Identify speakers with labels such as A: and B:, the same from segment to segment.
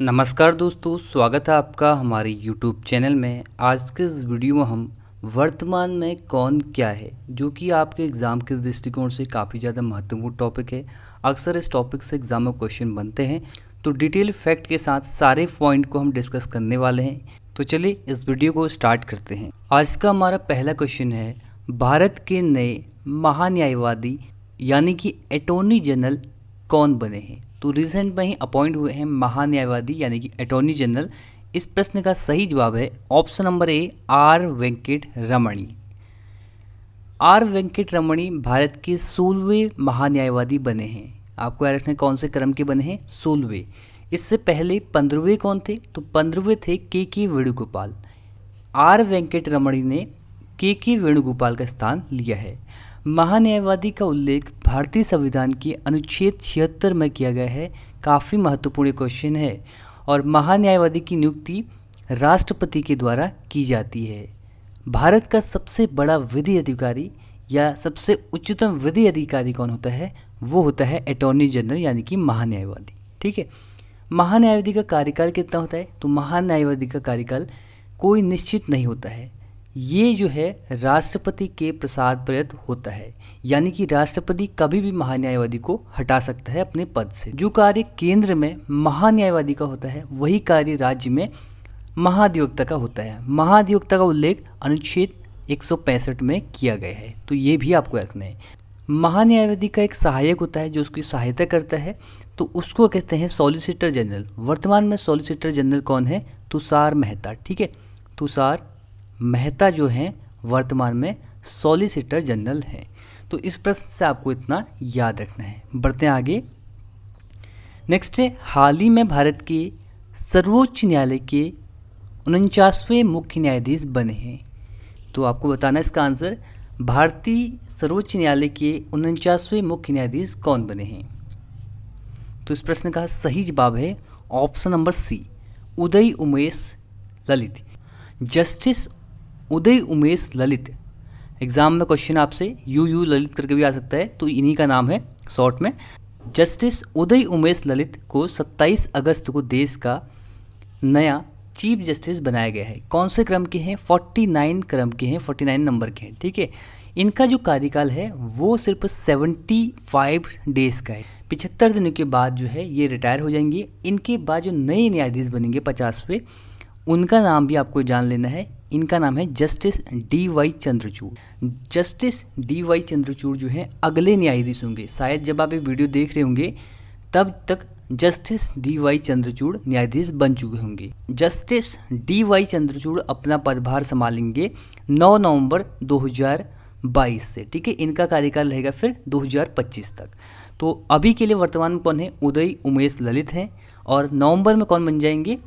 A: नमस्कार दोस्तों स्वागत है आपका हमारे YouTube चैनल में आज के इस वीडियो में हम वर्तमान में कौन क्या है जो कि आपके एग्ज़ाम के दृष्टिकोण से काफ़ी ज़्यादा महत्वपूर्ण टॉपिक है अक्सर इस टॉपिक से एग्ज़ाम में क्वेश्चन बनते हैं तो डिटेल फैक्ट के साथ सारे पॉइंट को हम डिस्कस करने वाले हैं तो चलिए इस वीडियो को स्टार्ट करते हैं आज का हमारा पहला क्वेश्चन है भारत के नए महान्यायवादी यानी कि एटोर्नी जनरल कौन बने हैं तो रिसेंट में ही अपॉइंट हुए हैं महान्यायवादी यानी कि अटॉर्नी जनरल इस प्रश्न का सही जवाब है option number A R Venkat Ramani R Venkat रमणी भारत के सोलहवें महान्यायवादी बने हैं आपको याद रखना कौन से क्रम के बने हैं सोलहवें इससे पहले पंद्रहवें कौन थे तो पंद्रहवें थे के के वेणुगोपाल आर वेंकट रमणी ने के के वेणुगोपाल का स्थान लिया है महान्यायवादी का उल्लेख भारतीय संविधान के अनुच्छेद छिहत्तर में किया गया है काफ़ी महत्वपूर्ण क्वेश्चन है और महान्यायवादी की नियुक्ति राष्ट्रपति के द्वारा की जाती है भारत का सबसे बड़ा विधि अधिकारी या सबसे उच्चतम विधि अधिकारी कौन होता है वो होता है अटॉर्नी जनरल यानी कि महान्यायवादी ठीक है महान्यायवादी का कार्यकाल कितना होता है तो महान्यायवादी का कार्यकाल कोई निश्चित नहीं होता है ये जो है राष्ट्रपति के प्रसाद प्रयत्त होता है यानी कि राष्ट्रपति कभी भी महान्यायवादी को हटा सकता है अपने पद से जो कार्य केंद्र में महान्यायवादी का होता है वही कार्य राज्य में महाधिवक्ता का होता है महाधिवक्ता का उल्लेख अनुच्छेद एक में किया गया है तो ये भी आपको रखना है महान्यायवादी का एक सहायक होता है जो उसकी सहायता करता है तो उसको कहते हैं सॉलिसिटर जनरल वर्तमान में सॉलिसिटर जनरल कौन है तुषार मेहता ठीक है तुषार मेहता जो हैं वर्तमान में सॉलिसिटर जनरल हैं तो इस प्रश्न से आपको इतना याद रखना है बढ़ते हैं आगे नेक्स्ट है हाल ही में भारत के सर्वोच्च न्यायालय के उनचासवें मुख्य न्यायाधीश बने हैं तो आपको बताना इसका आंसर भारतीय सर्वोच्च न्यायालय के उनचासवें मुख्य न्यायाधीश कौन बने हैं तो इस प्रश्न का सही जवाब है option number C Uday Umesh Lalit justice Uday Umesh Lalit exam में क्वेश्चन आपसे यू यू ललित करके भी आ सकता है तो इन्हीं का नाम है शॉर्ट में जस्टिस उदय उमेश ललित को 27 अगस्त को देश का नया चीफ जस्टिस बनाया गया है कौन से क्रम के हैं 49 क्रम के हैं 49 नंबर के हैं ठीक है इनका जो कार्यकाल है वो सिर्फ 75 डेज़ का है पिछहत्तर दिनों के बाद जो है ये रिटायर हो जाएंगे इनके बाद जो नए न्यायाधीश बनेंगे पचासवें उनका नाम भी आपको जान लेना है इनका नाम है justice D Y Chandrachud justice D Y Chandrachud जो है अगले न्यायाधीश होंगे शायद जब आप ये वीडियो देख रहे होंगे तब तक जस्टिस डी वाई चंद्रचूड़ न्यायाधीश बन चुके होंगे जस्टिस डी वाई चंद्रचूड़ अपना पदभार संभालेंगे 9 नवंबर 2022 से ठीक है इनका कार्यकाल रहेगा फिर 2025 तक तो अभी के लिए वर्तमान में कौन है उदय उमेश ललित हैं और नवंबर में कौन बन जाएंगे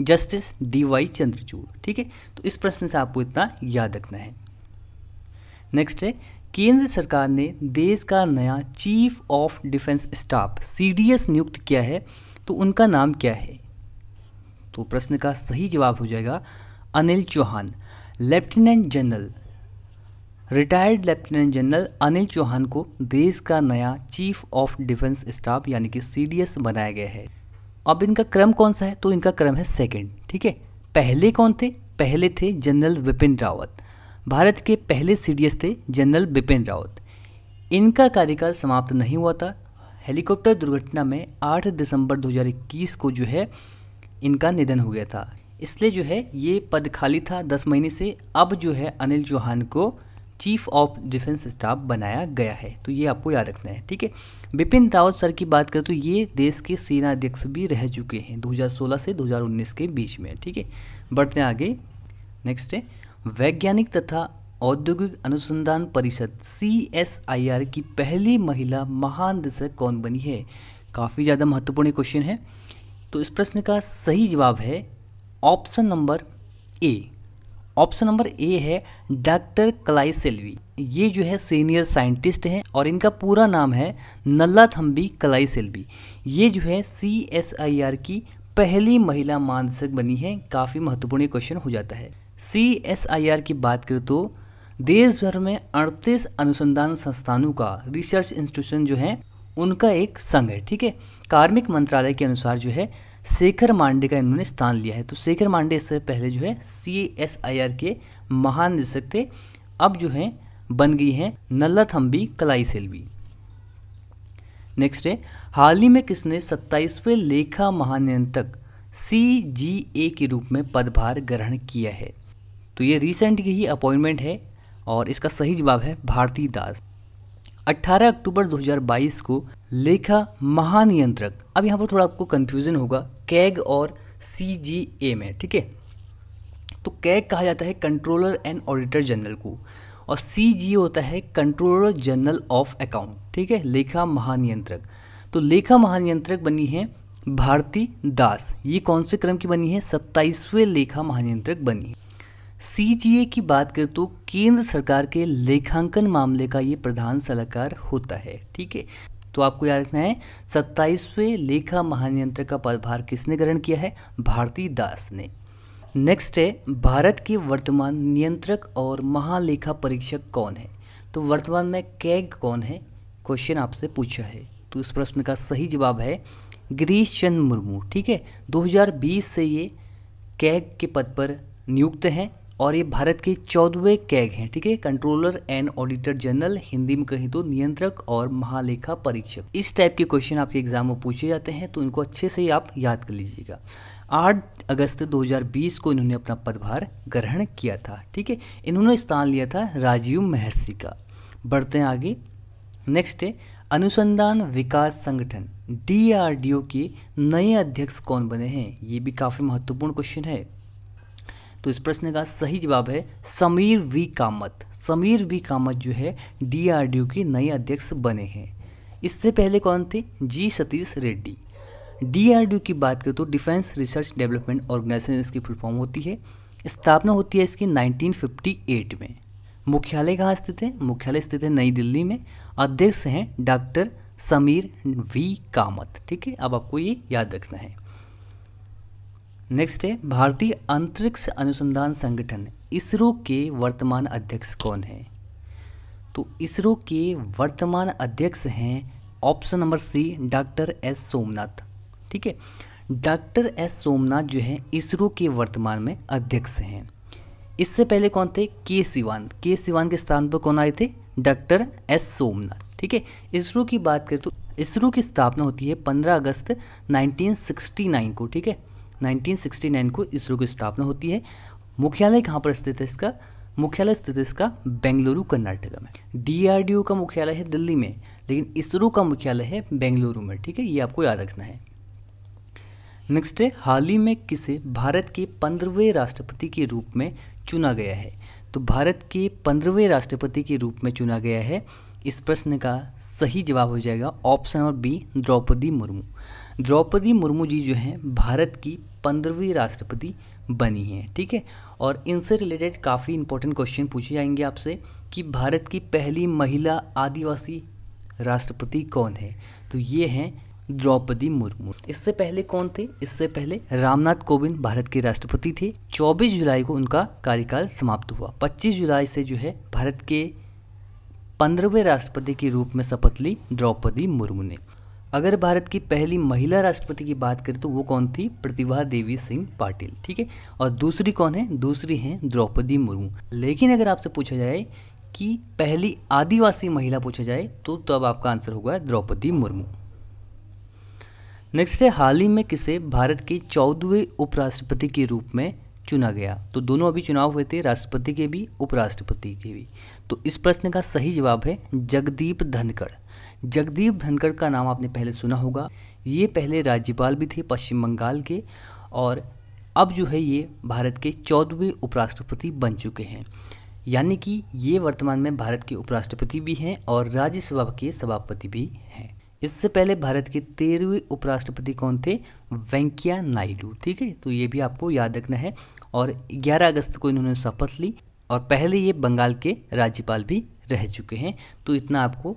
A: जस्टिस डी वाई चंद्रचूड़ ठीक है तो इस प्रश्न से आपको इतना याद रखना है नेक्स्ट है केंद्र सरकार ने देश का नया चीफ ऑफ डिफेंस स्टाफ सी नियुक्त किया है तो उनका नाम क्या है तो प्रश्न का सही जवाब हो जाएगा Anil Chauhan lieutenant general retired lieutenant general Anil Chauhan को देश का नया चीफ ऑफ डिफेंस स्टाफ यानी कि सीडीएस बनाया गया है अब इनका क्रम कौन सा है तो इनका क्रम है सेकंड ठीक है पहले कौन थे पहले थे जनरल बिपिन रावत भारत के पहले सी थे जनरल बिपिन रावत इनका कार्यकाल समाप्त नहीं हुआ था हेलीकॉप्टर दुर्घटना में 8 दिसंबर 2021 को जो है इनका निधन हो गया था इसलिए जो है ये पद खाली था 10 महीने से अब जो है अनिल चौहान को चीफ ऑफ डिफेंस स्टाफ बनाया गया है तो ये आपको याद रखना है ठीक है बिपिन रावत सर की बात करें तो ये देश के सेना अध्यक्ष भी रह चुके हैं 2016 से 2019 के बीच में ठीक है बढ़ते हैं आगे नेक्स्ट है वैज्ञानिक तथा औद्योगिक अनुसंधान परिषद सी की पहली महिला महानिदेशक कौन बनी है काफ़ी ज़्यादा महत्वपूर्ण क्वेश्चन है तो इस प्रश्न का सही जवाब है option number A option number A है डॉक्टर क्लाई सेल्वी ये जो है सीनियर साइंटिस्ट हैं और इनका पूरा नाम है नल्ला थम्बी कलाई सेल्वी ये जो है सी एस आई आर की पहली महिला मानसक बनी है काफ़ी महत्वपूर्ण क्वेश्चन हो जाता है सी एस आई आर की बात करें तो देश भर में 38 अनुसंधान संस्थानों का रिसर्च इंस्टीट्यूशन जो है उनका एक संघ है ठीक है कार्मिक मंत्रालय के अनुसार जो है शेखर मांडे का इन्होंने स्थान लिया है तो शेखर मांडे इससे पहले जो है सी एस आई आर के महानिदेशक थे अब जो है बन गई हैं थम्बी कलाई सेल्वी नेक्स्ट है हाल ही में किसने सत्ताईसवें लेखा महानियंत्रक सी जी ए के रूप में पदभार ग्रहण किया है तो ये रिसेंट की ही अपॉइंटमेंट है और इसका सही जवाब है भारती दास 18 अक्टूबर 2022 को लेखा महानियंत्रक अब यहाँ पर थोड़ा आपको कन्फ्यूज़न होगा कैग और सी जी ए में ठीक है तो कैग कहा जाता है कंट्रोलर एंड ऑडिटर जनरल को और सी होता है कंट्रोलर जनरल ऑफ अकाउंट ठीक है लेखा महानियंत्रक तो लेखा महानियंत्रक बनी है भारती दास ये कौन से क्रम की बनी है सत्ताईसवें लेखा महानियंत्रक बनी है सी की बात करें तो केंद्र सरकार के लेखांकन मामले का ये प्रधान सलाहकार होता है ठीक है तो आपको याद रखना है सत्ताईसवें लेखा महानियंत्रक का पदभार किसने ग्रहण किया है भारती दास ने नेक्स्ट है भारत के वर्तमान नियंत्रक और महालेखा परीक्षक कौन है तो वर्तमान में कैग कौन है क्वेश्चन आपसे पूछा है तो इस प्रश्न का सही जवाब है गिरीश चंद्र मुर्मू ठीक है 2020 से ये कैग के पद पर नियुक्त हैं और ये भारत के चौदहवें कैग हैं ठीक है controller and auditor general Hindi में कहीं तो नियंत्रक और महालेखा परीक्षक इस टाइप के क्वेश्चन आपके एग्जाम में पूछे जाते हैं तो इनको अच्छे से आप याद कर लीजिएगा आठ अगस्त 2020 को इन्होंने अपना पदभार ग्रहण किया था ठीक है इन्होंने स्थान लिया था राजीव महर्षि का बढ़ते हैं आगे नेक्स्ट है अनुसंधान विकास संगठन डीआरडीओ के नए अध्यक्ष कौन बने हैं ये भी काफ़ी महत्वपूर्ण क्वेश्चन है तो इस प्रश्न का सही जवाब है समीर वी कामत समीर वी कामत जो है डीआरडीओ के नए अध्यक्ष बने हैं इससे पहले कौन थे जी सतीश रेड्डी डीआरडीओ की बात करें तो डिफेंस रिसर्च डेवलपमेंट ऑर्गेनाइजेशन इसकी फुल फॉर्म होती है स्थापना होती है इसकी 1958 में मुख्यालय कहाँ स्थित है मुख्यालय स्थित है नई दिल्ली में अध्यक्ष हैं डॉक्टर समीर वी कामत ठीक है अब आपको ये याद रखना है नेक्स्ट है भारतीय अंतरिक्ष अनुसंधान संगठन इसरो के वर्तमान अध्यक्ष कौन हैं तो इसरो के वर्तमान अध्यक्ष हैं option number C doctor S Somnath ठीक है डॉक्टर एस सोमनाथ जो है इसरो के वर्तमान में अध्यक्ष हैं इससे पहले कौन थे के सिवान के सिवान के स्थान पर कौन आए थे डॉक्टर एस सोमनाथ ठीक है इसरो की बात करें तो इसरो की स्थापना होती है 15 अगस्त 1969 को ठीक है 1969 को इसरो की स्थापना होती है मुख्यालय कहाँ पर स्थित है इसका मुख्यालय स्थित इसका बेंगलुरु कर्नाटक में डीआरडीओ का मुख्यालय है दिल्ली में लेकिन इसरो का मुख्यालय है बेंगलुरु में ठीक है ये आपको याद रखना है नेक्स्ट है हाल ही में किसे भारत के पंद्रहवें राष्ट्रपति के रूप में चुना गया है तो भारत के पंद्रहवें राष्ट्रपति के रूप में चुना गया है इस प्रश्न का सही जवाब हो जाएगा ऑप्शन और बी द्रौपदी मुर्मू द्रौपदी मुर्मू जी जो हैं भारत की पंद्रहवीं राष्ट्रपति बनी हैं ठीक है और इनसे रिलेटेड काफ़ी इंपॉर्टेंट क्वेश्चन पूछे जाएंगे आपसे कि भारत की पहली महिला आदिवासी राष्ट्रपति कौन है तो ये हैं द्रौपदी मुर्मू इससे पहले कौन थे इससे पहले रामनाथ कोविंद भारत के राष्ट्रपति थे 24 जुलाई को उनका कार्यकाल समाप्त हुआ 25 जुलाई से जो है भारत के पंद्रहवें राष्ट्रपति के रूप में शपथ ली द्रौपदी मुर्मू ने अगर भारत की पहली महिला राष्ट्रपति की बात करें तो वो कौन थी प्रतिभा देवी सिंह पाटिल ठीक है और दूसरी कौन है दूसरी है द्रौपदी मुर्मू लेकिन अगर आपसे पूछा जाए कि पहली आदिवासी महिला पूछा जाए तो तब आपका आंसर होगा द्रौपदी मुर्मू नेक्स्ट है हाल ही में किसे भारत के चौदहवें उपराष्ट्रपति के रूप में चुना गया तो दोनों अभी चुनाव हुए थे राष्ट्रपति के भी उपराष्ट्रपति के भी तो इस प्रश्न का सही जवाब है जगदीप धनखड़ जगदीप धनखड़ का नाम आपने पहले सुना होगा ये पहले राज्यपाल भी थे पश्चिम बंगाल के और अब जो है ये भारत के चौदहवें उपराष्ट्रपति बन चुके हैं यानी कि ये वर्तमान में भारत के उपराष्ट्रपति भी हैं और राज्यसभा के सभापति भी हैं इससे पहले भारत के तेरहवें उपराष्ट्रपति कौन थे वेंकैया नायडू ठीक है तो ये भी आपको याद रखना है और 11 अगस्त को इन्होंने शपथ ली और पहले ये बंगाल के राज्यपाल भी रह चुके हैं तो इतना आपको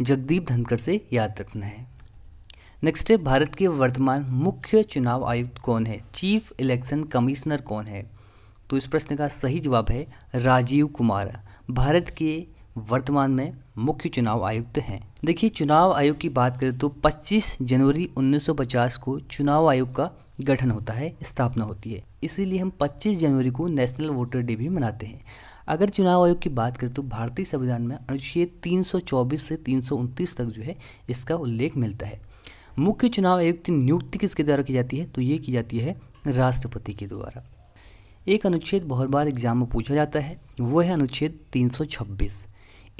A: जगदीप धनखड़ से याद रखना है नेक्स्ट है भारत के वर्तमान मुख्य चुनाव आयुक्त कौन है चीफ इलेक्शन कमिश्नर कौन है तो इस प्रश्न का सही जवाब है राजीव कुमार भारत के वर्तमान में मुख्य चुनाव आयुक्त हैं देखिए चुनाव आयोग की बात करें तो 25 जनवरी 1950 को चुनाव आयोग का गठन होता है स्थापना होती है इसीलिए हम 25 जनवरी को नेशनल वोटर डे भी मनाते हैं अगर चुनाव आयोग की बात करें तो भारतीय संविधान में अनुच्छेद 324 से तीन तक जो है इसका उल्लेख मिलता है मुख्य चुनाव आयुक्त की नियुक्ति किसके द्वारा की जाती है तो ये की जाती है राष्ट्रपति के द्वारा एक अनुच्छेद बहुत बार एग्जाम में पूछा जाता है वो है अनुच्छेद 326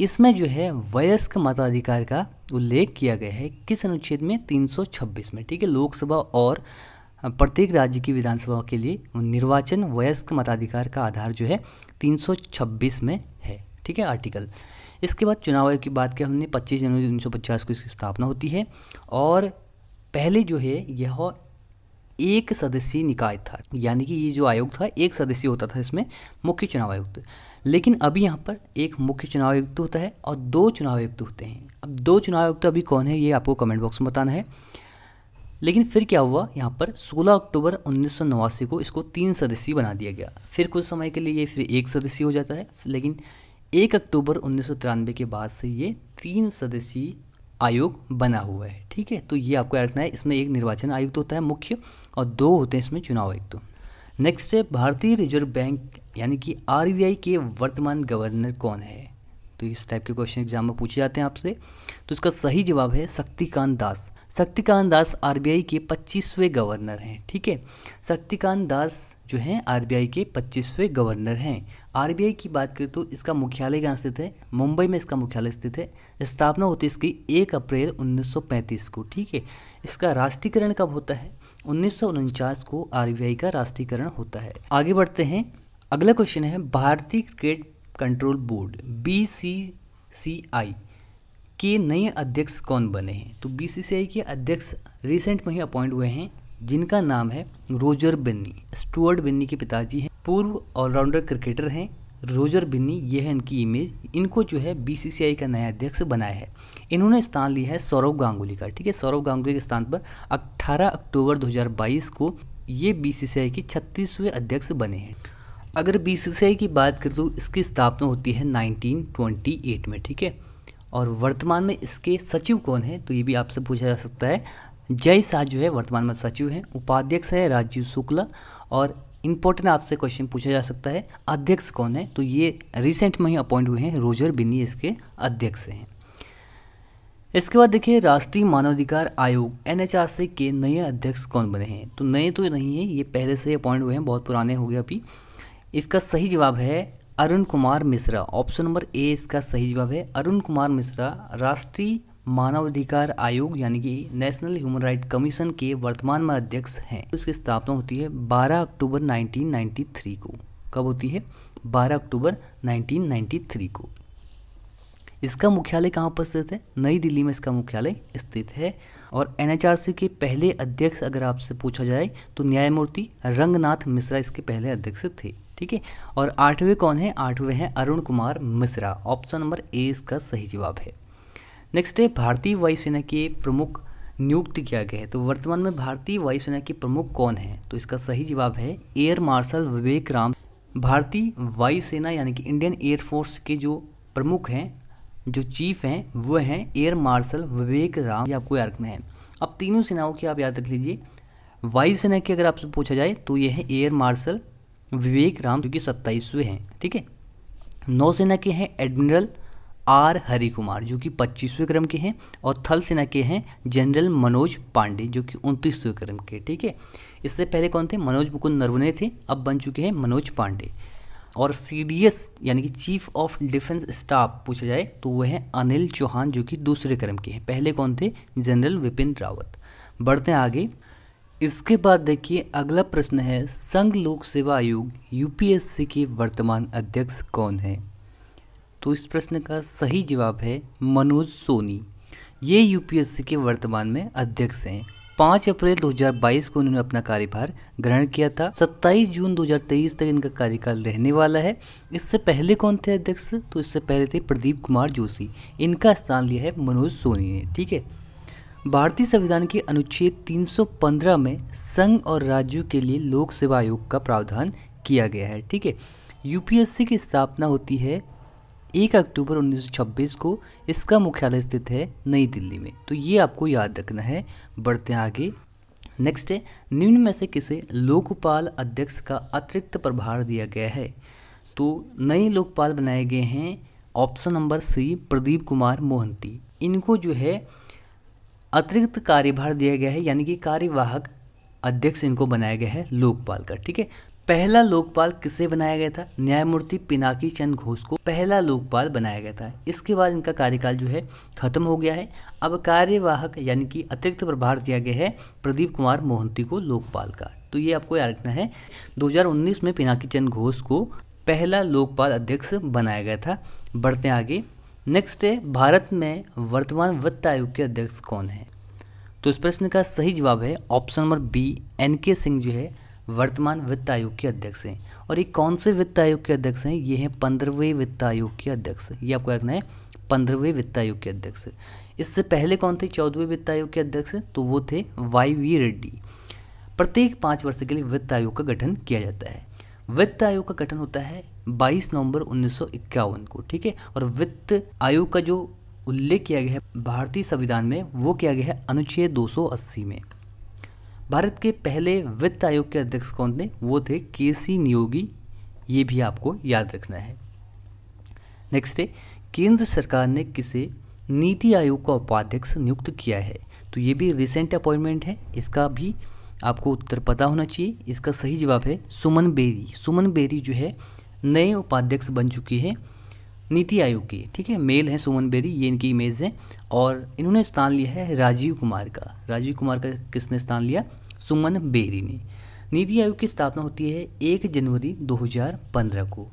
A: इसमें जो है वयस्क मताधिकार का उल्लेख किया गया है किस अनुच्छेद में 326 में ठीक है लोकसभा और प्रत्येक राज्य की विधानसभा के लिए निर्वाचन वयस्क मताधिकार का आधार जो है 326 में है ठीक है आर्टिकल इसके बाद चुनाव आयोग की बात की हमने 25 जनवरी 1950 को इसकी स्थापना होती है और पहले जो है यह एक सदस्यीय निकाय था यानी कि ये जो आयोग था एक सदस्यीय होता था इसमें मुख्य चुनाव आयुक्त लेकिन अभी यहाँ पर एक मुख्य चुनाव आयुक्त होता है और दो चुनाव आयुक्त होते हैं अब दो चुनाव आयुक्त अभी कौन है ये आपको कमेंट बॉक्स में बताना है लेकिन फिर क्या हुआ यहाँ पर 16 अक्टूबर उन्नीस को इसको तीन सदस्यीय बना दिया गया फिर कुछ समय के लिए ये फिर एक सदस्यीय हो जाता है लेकिन एक अक्टूबर उन्नीस के बाद से ये तीन सदस्यीय आयोग बना हुआ है ठीक है तो ये आपको याद रखना है इसमें एक निर्वाचन आयुक्त तो होता है मुख्य और दो होते हैं इसमें चुनाव आयुक्त तो। नेक्स्ट है भारतीय रिजर्व बैंक यानी कि आर के वर्तमान गवर्नर कौन है तो इस टाइप के क्वेश्चन एग्जाम में पूछे जाते हैं आपसे तो इसका सही जवाब है शक्तिकांत दास शक्तिकांत दास आरबीआई के 25वें गवर्नर हैं ठीक है शक्तिकांत दास जो हैं आरबीआई के 25वें गवर्नर हैं आरबीआई की बात करें तो इसका मुख्यालय कहाँ स्थित है मुंबई में इसका मुख्यालय स्थित है स्थापना होती है इसकी 1 अप्रैल 1935 को ठीक है इसका राष्ट्रीयकरण कब होता है उन्नीस को आरबीआई का राष्ट्रीयकरण होता है आगे बढ़ते हैं अगला क्वेश्चन है भारतीय cricket control board B C C I के नए अध्यक्ष कौन बने हैं तो बीसीसीआई के अध्यक्ष रिसेंट में ही अपॉइंट हुए हैं जिनका नाम है रोजर बिन्नी स्टुअर्ट बिन्नी के पिताजी हैं पूर्व ऑलराउंडर क्रिकेटर हैं रोजर बिन्नी यह है इनकी इमेज इनको जो है बीसीसीआई का नया अध्यक्ष बनाया है इन्होंने स्थान लिया है सौरव गांगुली का ठीक है सौरव गांगुली के स्थान पर 18 अक्टूबर 2022 को ये बीसीसीआई के छत्तीसवें अध्यक्ष बने हैं अगर बीसीसीआई की बात करें तो इसकी स्थापना होती है 1928 में ठीक है और वर्तमान में इसके सचिव कौन है तो ये भी आपसे पूछा जा सकता है जय शाह जो है वर्तमान में सचिव हैं उपाध्यक्ष है राजीव शुक्ला और इम्पोर्टेंट आपसे क्वेश्चन पूछा जा सकता है अध्यक्ष कौन है तो ये रिसेंट में ही अपॉइंट हुए हैं रोजर बिन्नी इसके अध्यक्ष हैं इसके बाद देखिए राष्ट्रीय मानवाधिकार आयोग एन के नए अध्यक्ष कौन बने हैं तो नए तो नहीं है ये पहले से अपॉइंट हुए हैं बहुत पुराने हो गए अभी इसका सही जवाब है Arun Kumar Mishra option number A इसका सही जवाब है अरुण कुमार मिश्रा राष्ट्रीय मानवाधिकार आयोग यानी कि नेशनल ह्यूमन राइट कमीशन के वर्तमान में अध्यक्ष हैं इसकी स्थापना होती है 12 अक्टूबर 1993 को कब होती है 12 अक्टूबर 1993 को इसका मुख्यालय कहाँ पर स्थित है नई दिल्ली में इसका मुख्यालय स्थित है और एन के पहले अध्यक्ष अगर आपसे पूछा जाए तो न्यायमूर्ति रंगनाथ मिश्रा इसके पहले अध्यक्ष थे ठीक है और आठवें कौन है आठवें हैं Arun Kumar Mishra option number A इसका सही जवाब है नेक्स्ट है भारतीय वायुसेना के प्रमुख नियुक्त किया गया है तो वर्तमान में भारतीय वायुसेना के प्रमुख कौन है तो इसका सही जवाब है एयर मार्शल विवेक राम भारतीय वायुसेना यानी कि इंडियन एयरफोर्स के जो प्रमुख हैं जो चीफ हैं वह हैं एयर मार्शल विवेक राम ये आपको याद रखना है अब तीनों सेनाओं की आप याद रख लीजिए वायुसेना की अगर आपसे पूछा जाए तो ये है एयर मार्शल विवेक राम जो कि सत्ताईसवें हैं ठीक है नौसेना के हैं एडमिरल आर हरी कुमार जो कि पच्चीसवें क्रम के हैं और थल सेना के हैं जनरल मनोज पांडे जो कि उनतीसवें क्रम के ठीक है इससे पहले कौन थे मनोज मुकुंद नरवने थे अब बन चुके हैं मनोज पांडे और सी यानी कि चीफ ऑफ डिफेंस स्टाफ पूछा जाए तो वह हैं अनिल चौहान जो कि दूसरे क्रम के हैं पहले कौन थे जनरल विपिन रावत बढ़ते हैं आगे इसके बाद देखिए अगला प्रश्न है संघ लोक सेवा आयोग यूपीएससी के वर्तमान अध्यक्ष कौन है तो इस प्रश्न का सही जवाब है मनोज सोनी ये यूपीएससी के वर्तमान में अध्यक्ष हैं पाँच अप्रैल 2022 को इन्होंने अपना कार्यभार ग्रहण किया था 27 जून 2023 तक इनका कार्यकाल रहने वाला है इससे पहले कौन थे अध्यक्ष तो इससे पहले थे प्रदीप कुमार जोशी इनका स्थान लिया है मनोज सोनी ने ठीक है भारतीय संविधान के अनुच्छेद 315 में संघ और राज्यों के लिए लोक सेवा आयोग का प्रावधान किया गया है ठीक है यूपीएससी की स्थापना होती है एक अक्टूबर 1926 को इसका मुख्यालय स्थित है नई दिल्ली में तो ये आपको याद रखना है बढ़ते हैं आगे नेक्स्ट है निम्न में से किसे लोकपाल अध्यक्ष का अतिरिक्त प्रभार दिया गया है तो नए लोकपाल बनाए गए हैं option number C Pradeep Kumar Mohanty इनको जो है अतिरिक्त कार्यभार दिया गया है यानी कि कार्यवाहक अध्यक्ष इनको बनाया गया है लोकपाल का ठीक है पहला लोकपाल किसे बनाया गया था न्यायमूर्ति पिनाकी चंद घोष को पहला लोकपाल बनाया गया था इसके बाद इनका कार्यकाल जो है खत्म हो गया है अब कार्यवाहक यानी कि अतिरिक्त प्रभार दिया गया है प्रदीप कुमार मोहंती को लोकपाल का तो ये आपको याद रखना है 2019 में पिनाकी चंद घोष को पहला लोकपाल अध्यक्ष बनाया गया था बढ़ते आगे नेक्स्ट है भारत में वर्तमान वित्त आयोग के अध्यक्ष कौन है तो इस प्रश्न का सही जवाब है ऑप्शन नंबर बी एन के सिंह जो है वर्तमान वित्त आयोग के अध्यक्ष हैं और ये कौन से वित्त आयोग के अध्यक्ष हैं ये हैं पंद्रहवें वित्त आयोग के अध्यक्ष ये आपको रखना है पंद्रहवें वित्त आयोग के अध्यक्ष इससे पहले कौन थे चौदहवें वित्त आयोग के अध्यक्ष तो वो थे वाई वी रेड्डी प्रत्येक पाँच वर्ष के लिए वित्त आयोग का गठन किया जाता है वित्त आयोग का गठन होता है 22 नवंबर 1951 को ठीक है और वित्त आयोग का जो उल्लेख किया गया है भारतीय संविधान में वो किया गया है अनुच्छेद 280 में भारत के पहले वित्त आयोग के अध्यक्ष कौन थे वो थे के सी नियोगी ये भी आपको याद रखना है नेक्स्ट है केंद्र सरकार ने किसे नीति आयोग का उपाध्यक्ष नियुक्त किया है तो ये भी रिसेंट अपॉइंटमेंट है इसका भी आपको उत्तर पता होना चाहिए इसका सही जवाब है सुमन बेरी सुमन बेरी जो है नए उपाध्यक्ष बन चुकी है नीति आयोग की ठीक है मेल हैं सुमन बेरी ये इनकी इमेज है और इन्होंने स्थान लिया है राजीव कुमार का राजीव कुमार का किसने स्थान लिया सुमन बेरी ने नीति आयोग की स्थापना होती है एक जनवरी 2015 को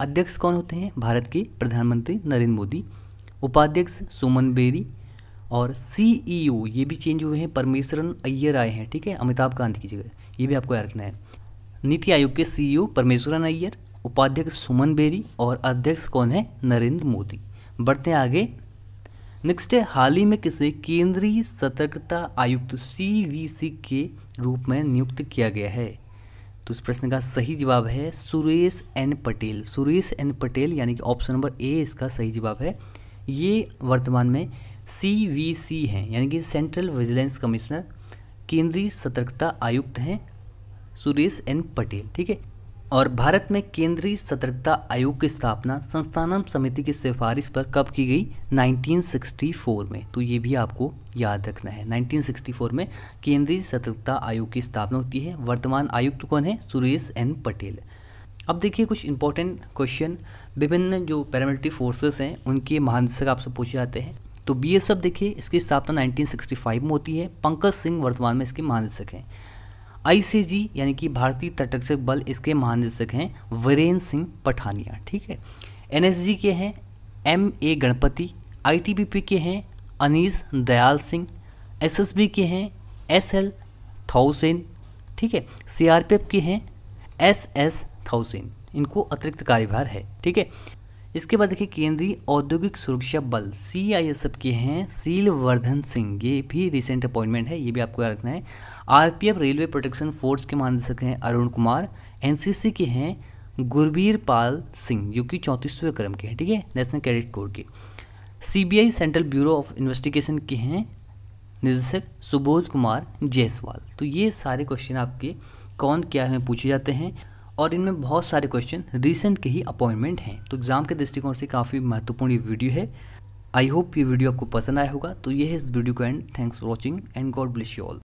A: अध्यक्ष कौन होते हैं भारत के प्रधानमंत्री नरेंद्र मोदी उपाध्यक्ष सुमन बेरी और सी e ये भी चेंज हुए हैं परमेश्वरन अय्यर आए हैं ठीक है अमिताभ कांत की जगह ये भी आपको याद रखना है नीति आयोग के सी ई e परमेश्वरन अय्यर उपाध्यक्ष सुमन बेरी और अध्यक्ष कौन है नरेंद्र मोदी बढ़ते हैं आगे नेक्स्ट है हाल ही में किसे केंद्रीय सतर्कता आयुक्त सीवीसी के रूप में नियुक्त किया गया है तो इस प्रश्न का सही जवाब है सुरेश एन पटेल सुरेश एन पटेल यानी कि ऑप्शन नंबर ए इसका सही जवाब है ये वर्तमान में सीवीसी हैं यानी कि सेंट्रल विजिलेंस कमिश्नर केंद्रीय सतर्कता आयुक्त हैं सुरेश एन पटेल ठीक है और भारत में केंद्रीय सतर्कता आयोग की स्थापना संस्थानम समिति की सिफारिश पर कब की गई 1964 में तो ये भी आपको याद रखना है 1964 में केंद्रीय सतर्कता आयोग की स्थापना होती है वर्तमान आयुक्त कौन है सुरेश एन पटेल अब देखिए कुछ इंपॉर्टेंट क्वेश्चन विभिन्न जो पैरामिलिट्री फोर्सेस हैं उनके महानिदेशक आपसे पूछे जाते हैं तो बी एस एफ देखिए इसकी स्थापना 1965 में होती है पंकज सिंह वर्तमान में इसके महानिदेशक हैं आईसीजी यानी कि भारतीय तटरक्षक बल इसके महानिदेशक हैं वीरेंद्र सिंह पठानिया ठीक है एनएसजी के हैं एम ए गणपति आईटीबीपी के हैं अनीस दयाल सिंह एसएसबी के हैं एस एल थाउसेन ठीक है सीआरपीएफ के हैं एस एस थाउसेन इनको अतिरिक्त कार्यभार है ठीक है इसके बाद देखिए केंद्रीय औद्योगिक सुरक्षा बल सी आई एस एफ के हैं सील वर्धन सिंह ये भी रिसेंट अपॉइंटमेंट है ये भी आपको याद रखना है आरपीएफ रेलवे प्रोटेक्शन फोर्स के महानिदेशक हैं अरुण कुमार एनसीसी के हैं गुरबीर पाल सिंह जो कि चौंतीसवें क्रम के हैं ठीक है नेशनल कैडेट कोर के CBI central bureau of investigation के हैं निदेशक सुबोध कुमार जयसवाल तो ये सारे क्वेश्चन आपके कौन क्या है पूछे जाते हैं और इनमें बहुत सारे क्वेश्चन रिसेंट के ही अपॉइंटमेंट हैं तो एग्ज़ाम के दृष्टिकोण से काफ़ी महत्वपूर्ण ये वीडियो है आई होप ये वीडियो आपको पसंद आया होगा तो ये है इस वीडियो को and thanks for watching and God bless you all